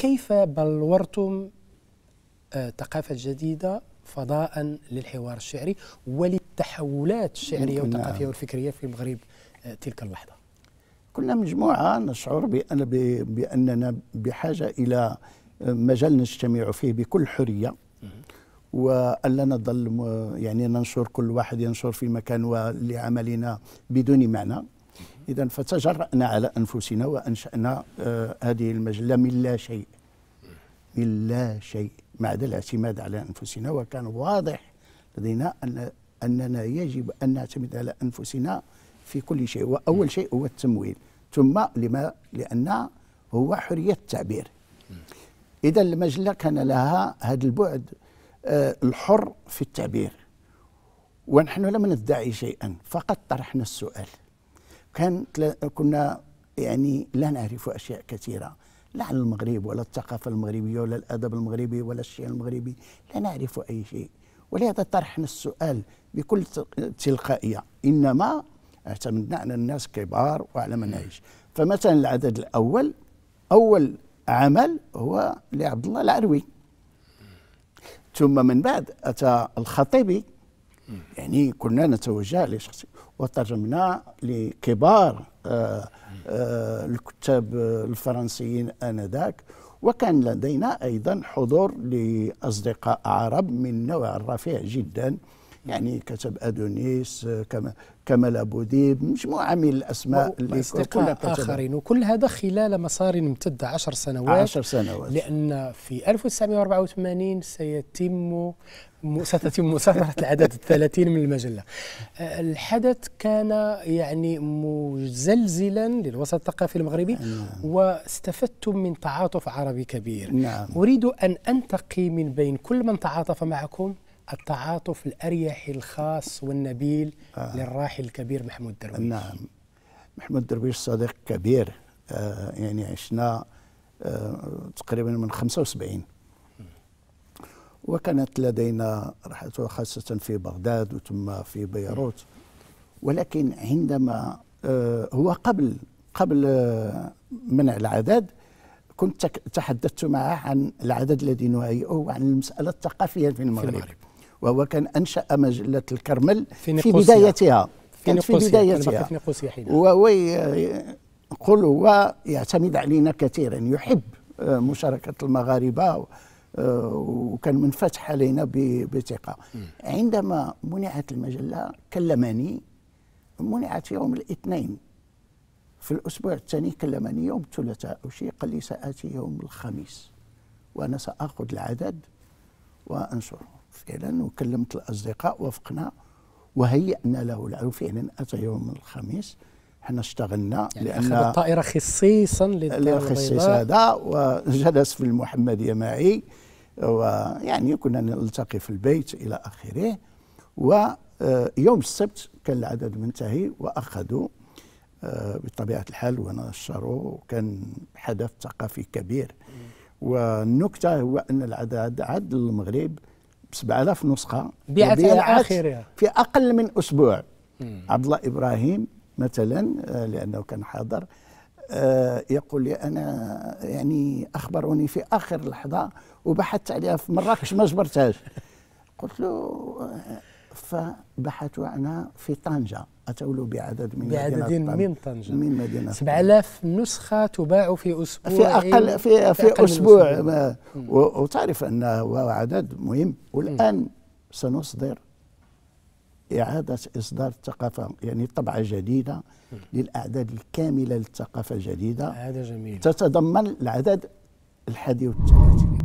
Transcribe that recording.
كيف بلورتم آه، ثقافة جديدة فضاء للحوار الشعري وللتحولات الشعرية نعم. والثقافية والفكرية في المغرب آه، تلك اللحظة كنا مجموعة نشعر بأن بأننا بحاجة إلى آه، مجال نجتمع فيه بكل حرية وألا نظل يعني ننشر كل واحد ينشر في مكان ولعملنا بدون معنى إذا فتجرأنا على أنفسنا وأنشأنا آه، هذه المجلة من لا شيء من لا شيء مع الاعتماد على أنفسنا وكان واضح لدينا أن أننا يجب أن نعتمد على أنفسنا في كل شيء وأول شيء هو التمويل ثم لما لأن هو حرية التعبير إذا المجلة كان لها هذا البعد آه الحر في التعبير ونحن لم ندعي شيئا فقط طرحنا السؤال كان كنا يعني لا نعرف أشياء كثيرة لا عن المغرب ولا الثقافة المغربية ولا الأدب المغربي ولا الشيء المغربي لا نعرف أي شيء ولهذا طرحنا السؤال بكل تلقائية إنما اعتمدنا على الناس كبار وعلى مناهج فمثلا العدد الأول أول عمل هو لعبد الله العروي ثم من بعد أتى الخطيبي يعني كنا نتوجه لشخصي وترجمنا لكبار آه، آه، الكتاب الفرنسيين آنذاك وكان لدينا أيضا حضور لأصدقاء عرب من نوع رفيع جدا يعني كتب ادونيس كما كمال ابو ديب مجموعه من الاسماء اللي كلها اخرين وكل هذا خلال مسار امتد عشر سنوات عشر سنوات لان في 1984 سيتم ستتم مسافرة العدد الثلاثين من المجلة آه، الحدث كان يعني مزلزلا للوسط الثقافي المغربي نعم. واستفدتم من تعاطف عربي كبير نعم. أريد أن أنتقي من بين كل من تعاطف معكم التعاطف الأريح الخاص والنبيل آه. للراحل الكبير محمود درويش نعم محمود درويش صديق كبير آه يعني عشنا آه تقريبا من 75 وكانت لدينا رحلته خاصة في بغداد وثم في بيروت ولكن عندما آه هو قبل قبل آه منع العدد كنت تحدثت معه عن العدد الذي نهيئه وعن المسألة الثقافية في المغرب, في المغرب. وهو كان أنشأ مجلة الكرمل في, في بدايتها في كانت في بدايتها في نقوسيا هو يعتمد علينا كثيرا يحب آه، مشاركة المغاربة آه، وكان منفتح علينا بثقة عندما منعت المجلة كلمني منعت يوم الاثنين في الأسبوع الثاني كلمني يوم الثلاثاء أو شيء قال لي سآتي يوم الخميس وأنا سآخذ العدد وأنشره فعلا وكلمت الأصدقاء وافقنا وهيئنا له العرس فعلا يعني أتى يوم الخميس احنا اشتغلنا يعني لأن الطائرة خصيصا خصيصا هذا وجلس في المحمدية معي ويعني كنا نلتقي في البيت إلى آخره ويوم السبت كان العدد منتهي وأخذوا آه، بطبيعة الحال ونشروا وكان حدث ثقافي كبير والنكتة هو أن العدد عد للمغرب 7000 نسخة بيعت على آخرها في أقل من أسبوع عبد الله إبراهيم مثلا آه، لأنه كان حاضر آه، يقول لي أنا يعني أخبروني في آخر لحظة وبحثت عليها في مراكش ما جبرتهاش قلت له آه، فبحثوا عنها في طنجة أتوا له بعدد من بعدد من طنجة من مدينة 7000 نسخة تباع في أسبوع في أقل في, في, أقل أسبوع وتعرف أن هو عدد مهم والآن م. سنصدر إعادة إصدار الثقافة يعني طبعة جديدة للأعداد الكاملة للثقافة الجديدة هذا جميل تتضمن العدد الحادي والثلاثين